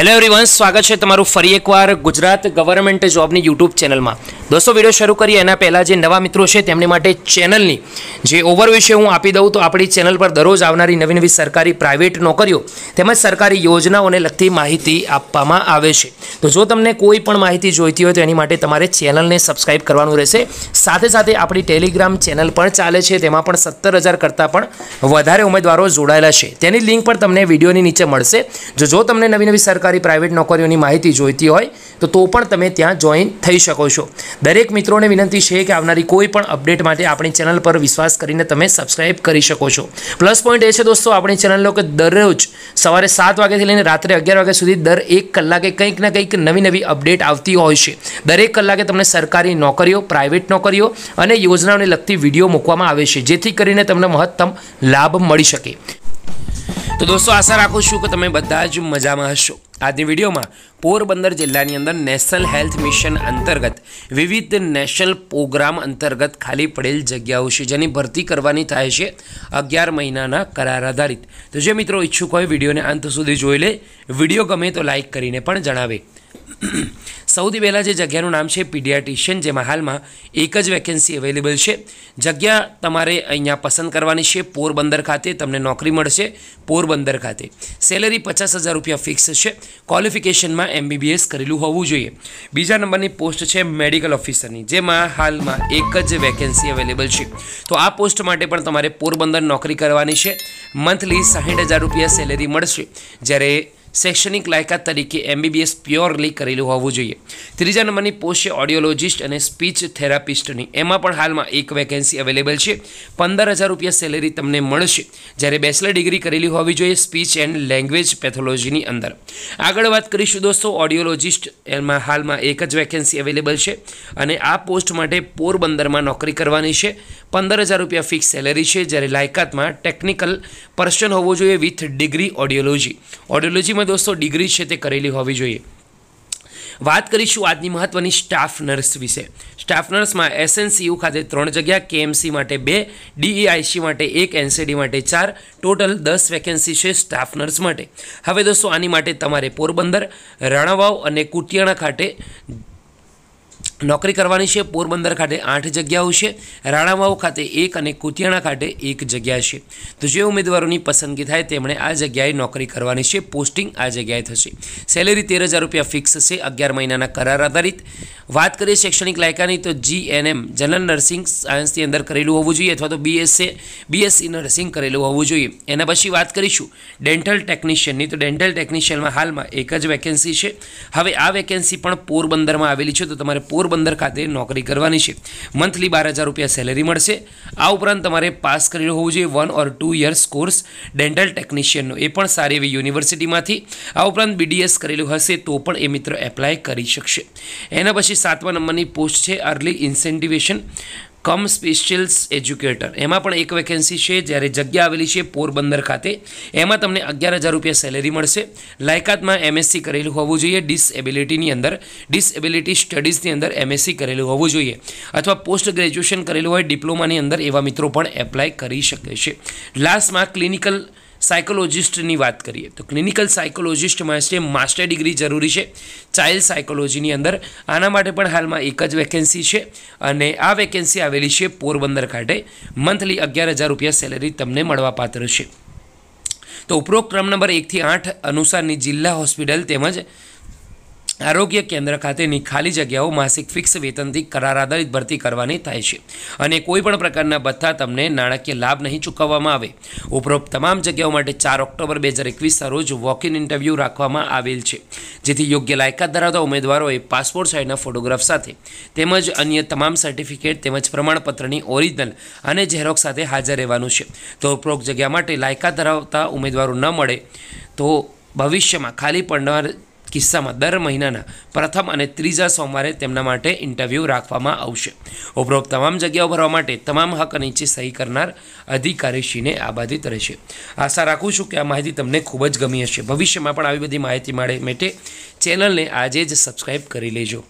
hello everyone સ્વાગત છે તમારું ફરી એકવાર ગુજરાત ગવર્મેન્ટ જોબની યુટ્યુબ ચેનલમાં દોસ્તો વિડીયો શરૂ કરીએ એના પહેલાં જે નવા મિત્રો છે તેમની માટે ચેનલની જે ઓવરવ્યૂ છે હું આપી દઉં તો આપણી ચેનલ પર દરરોજ આવનારી નવી નવી સરકારી પ્રાઇવેટ નોકરીઓ તેમજ સરકારી યોજનાઓને લગતી માહિતી આપવામાં આવે છે તો જો તમને કોઈ પણ માહિતી જોઈતી હોય તો એની માટે તમારે ચેનલને સબસ્ક્રાઇબ કરવાનું રહેશે સાથે સાથે આપણી ટેલિગ્રામ ચેનલ પણ ચાલે છે તેમાં પણ સત્તર હજાર કરતાં પણ વધારે ઉમેદવારો જોડાયેલા છે તેની લિંક પણ તમને વિડીયોની નીચે મળશે જો જો તમને નવી નવી સરકારી પ્રાઇવેટ નોકરીઓની માહિતી જોઈતી હોય તો તો પણ તમે ત્યાં જોઈન થઈ શકો છો દરેક મિત્રોને વિનંતી છે કે આવનારી કોઈ પણ અપડેટ માટે આપણી ચેનલ પર વિશ્વાસ કરીને તમે સબસ્ક્રાઇબ કરી શકો છો પ્લસ પોઈન્ટ એ છે દોસ્તો આપણી ચેનલનો કે દરરોજ સવારે સાત વાગ્યાથી લઈને રાત્રે અગિયાર વાગ્યા સુધી દર એક કલાકે કંઈક ને કંઈક નવી નવી અપડેટ આવતી હોય છે દરેક કલાકે તમને સરકારી નોકરીઓ પ્રાઇવેટ નોકરીઓ અને યોજનાઓને લગતી વિડીયો મૂકવામાં આવે છે જેથી કરીને તમને મહત્તમ લાભ મળી શકે તો દોસ્તો આશા રાખું છું કે તમે બધા જ મજામાં હશો આજની વિડીયોમાં પોરબંદર જિલ્લાની અંદર નેશનલ હેલ્થ મિશન અંતર્ગત વિવિધ નેશનલ પ્રોગ્રામ અંતર્ગત ખાલી પડેલ જગ્યાઓ છે જેની ભરતી કરવાની થાય છે અગિયાર મહિનાના કરાર આધારિત તો જે મિત્રો ઈચ્છુક હોય વિડીયોને અંત સુધી જોઈ લે વિડીયો ગમે તો લાઇક કરીને પણ જણાવે સૌથી પહેલાં જે જગ્યાનું નામ છે પીડિયાટ્રિશિયન જેમાં હાલમાં એક જ વેકેન્સી અવેલેબલ છે જગ્યા તમારે અહીંયા પસંદ કરવાની છે પોરબંદર ખાતે તમને નોકરી મળશે પોરબંદર ખાતે સેલેરી પચાસ હજાર રૂપિયા ફિક્સ છે ક્વોલિફિકેશનમાં એમબીબીએસ કરેલું હોવું જોઈએ બીજા નંબરની પોસ્ટ છે મેડિકલ ઓફિસરની જેમાં હાલમાં એક જ વેકેન્સી અવેલેબલ છે તો આ પોસ્ટ માટે પણ તમારે પોરબંદર નોકરી કરવાની છે મંથલી સાહીઠ હજાર રૂપિયા સેલેરી મળશે જ્યારે શૈક્ષણિક લાયકાત તરીકે એમબીબીએસ પ્યોરલી કરેલું હોવું જોઈએ ત્રીજા નંબરની પોસ્ટ છે ઓડિયોલોજિસ્ટ અને સ્પીચ થેરાપિસ્ટની એમાં પણ હાલમાં એક વેકેન્સી અવેલેબલ છે પંદર હજાર રૂપિયા સેલેરી તમને મળશે જ્યારે બેચલર ડિગ્રી કરેલી હોવી જોઈએ સ્પીચ એન્ડ લેંગ્વેજ પેથોલોજીની અંદર આગળ વાત કરીશું દોસ્તો ઓડિયોલોજિસ્ટ એમાં હાલમાં એક જ વેકેન્સી અવેલેબલ છે અને આ પોસ્ટ માટે પોરબંદરમાં નોકરી કરવાની છે પંદર હજાર રૂપિયા ફિક્સ સેલેરી છે જ્યારે લાયકાતમાં ટેકનિકલ પર્સન હોવો જોઈએ વિથ ડિગ્રી ઓડિયોલોજી ઓડિયોલોજીમાં દોસ્તો ડિગ્રી છે તે કરેલી હોવી જોઈએ વાત કરીશું આજની મહત્ત્વની સ્ટાફ નર્સ વિશે સ્ટાફ નર્સમાં એસએનસીયુ ખાતે ત્રણ જગ્યા કેએમસી માટે બે ડીઈઆઈસી e માટે એક એનસીડી માટે ચાર ટોટલ દસ વેકેન્સી છે સ્ટાફ નર્સ માટે હવે દોસ્તો આની માટે તમારે પોરબંદર રાણાવાવ અને કુટિયાણા ખાતે નોકરી કરવાની છે પોરબંદર ખાતે આઠ જગ્યાઓ છે રાણાવાવ ખાતે એક અને કુતિયાણા ખાતે એક જગ્યા છે તો જે ઉમેદવારોની પસંદગી થાય તેમણે આ જગ્યાએ નોકરી કરવાની છે પોસ્ટિંગ આ જગ્યાએ થશે સેલેરી તેર હજાર રૂપિયા ફિક્સ છે અગિયાર મહિનાના કરાર આધારિત વાત કરીએ શૈક્ષણિક લાયકાની તો G N M general nursing સાયન્સની અંદર કરેલું હોવું જોઈએ અથવા તો બીએસએ બીએસસી e નર્સિંગ કરેલું હોવું જોઈએ એના પછી વાત કરીશું ડેન્ટલ ટેકનિશિયનની તો ડેન્ટલ ટેકનિશિયનમાં હાલમાં એક જ વેકેન્સી છે હવે આ વેકેન્સી પણ પોરબંદરમાં આવેલી છે તો તમારે પોરબંદર ખાતે નોકરી કરવાની છે મંથલી બાર હજાર રૂપિયા સેલેરી મળશે આ ઉપરાંત તમારે પાસ કરેલું હોવું જોઈએ one or two years course dental ટેકનિશિયનનો એ પણ સારી એવી યુનિવર્સિટીમાંથી આ ઉપરાંત બીડીએસ કરેલું હશે તો પણ એ મિત્ર એપ્લાય કરી શકશે એના પછી સાતમા નંબરની પોસ્ટ છે અર્લી ઇન્સેન્ટિવેશન કમ સ્પેશિયલ્સ એજ્યુકેટર એમાં પણ એક વેકેન્સી છે જ્યારે જગ્યા આવેલી છે પોરબંદર ખાતે એમાં તમને અગિયાર હજાર રૂપિયા સેલેરી મળશે લાયકાતમાં એમએસસી કરેલું હોવું જોઈએ ડિસએબિલિટીની અંદર ડિસએબિલિટી સ્ટડીઝની અંદર એમએસસી કરેલું હોવું જોઈએ અથવા પોસ્ટ ગ્રેજ્યુએશન કરેલું હોય ડિપ્લોમાની અંદર એવા મિત્રો પણ એપ્લાય કરી શકે છે લાસ્ટમાં ક્લિનિકલ સાયકોલોજિસ્ટની વાત કરીએ તો ક્લિનિકલ સાયકોલોજિસ્ટ માટે માસ્ટર ડિગ્રી જરૂરી છે ચાઇલ્ડ સાયકોલોજીની અંદર આના માટે પણ હાલમાં એક જ વેકેન્સી છે અને આ વેકેન્સી આવેલી છે પોરબંદર ખાતે મંથલી અગિયાર હજાર રૂપિયા સેલેરી તમને મળવાપાત્ર છે તો ઉપરોક્ત ક્રમ નંબર એકથી આઠ અનુસારની જિલ્લા હોસ્પિટલ તેમજ આરોગ્ય કેન્દ્ર ખાતેની ખાલી જગ્યાઓ માસિક ફિક્સ વેતનથી કરાર આધારિત ભરતી કરવાની થાય છે અને કોઈપણ પ્રકારના બથ્થા તમને નાણાકીય લાભ નહીં ચૂકવવામાં આવે ઉપરોક્ત તમામ જગ્યાઓ માટે ચાર ઓક્ટોબર બે હજાર એકવીસના રોજ વોક ઇન ઇન્ટરવ્યૂ રાખવામાં આવેલ છે જેથી યોગ્ય લાયકાત ધરાવતા ઉમેદવારોએ પાસપોર્ટ સાઇઝના ફોટોગ્રાફ સાથે તેમજ અન્ય તમામ સર્ટિફિકેટ તેમજ પ્રમાણપત્રની ઓરિજિનલ અને ઝેરોક્ષ સાથે હાજર રહેવાનું છે તો ઉપરોક્ત જગ્યા માટે લાયકાત ધરાવતા ઉમેદવારો ન મળે તો ભવિષ્યમાં ખાલી પડનાર કિસ્સામાં દર મહિનાના પ્રથમ અને ત્રીજા સોમવારે તેમના માટે ઇન્ટરવ્યૂ રાખવામાં આવશે ઉપરોક્ત તમામ જગ્યાઓ ભરવા માટે તમામ હક નીચે સહી કરનાર અધિકારીશ્રીને આબાધિત રહેશે આશા રાખું છું કે આ માહિતી તમને ખૂબ જ ગમી હશે ભવિષ્યમાં પણ આવી બધી માહિતી મળે માટે ચેનલને આજે જ સબસ્ક્રાઈબ કરી લેજો